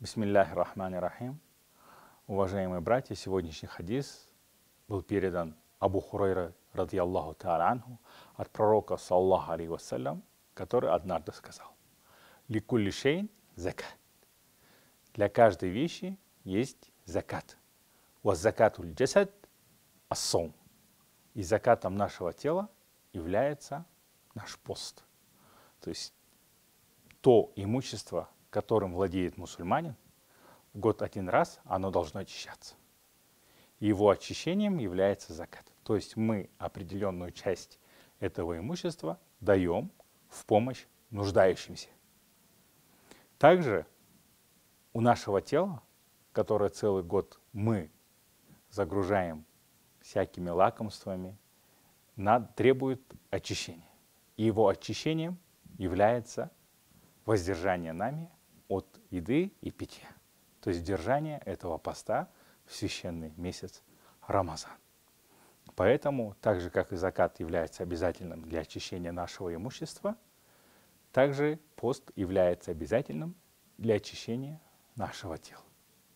Бисмиллахи рахмани рахим. Уважаемые братья, сегодняшний хадис был передан Абу Хурейра ради Аллаху Тааранху, от пророка, саллаху алейхи вассалям, который однажды сказал, «Ликулли шейн закат». Для каждой вещи есть закат. У закатуль джасад ассом. И закатом нашего тела является наш пост. То есть то имущество, которым владеет мусульманин, в год один раз оно должно очищаться. Его очищением является закат. То есть мы определенную часть этого имущества даем в помощь нуждающимся. Также у нашего тела, которое целый год мы загружаем всякими лакомствами, над, требует очищения. И его очищением является воздержание нами от еды и питья. То есть держание этого поста в священный месяц Рамазан. Поэтому, так же как и закат является обязательным для очищения нашего имущества, также пост является обязательным для очищения нашего тела.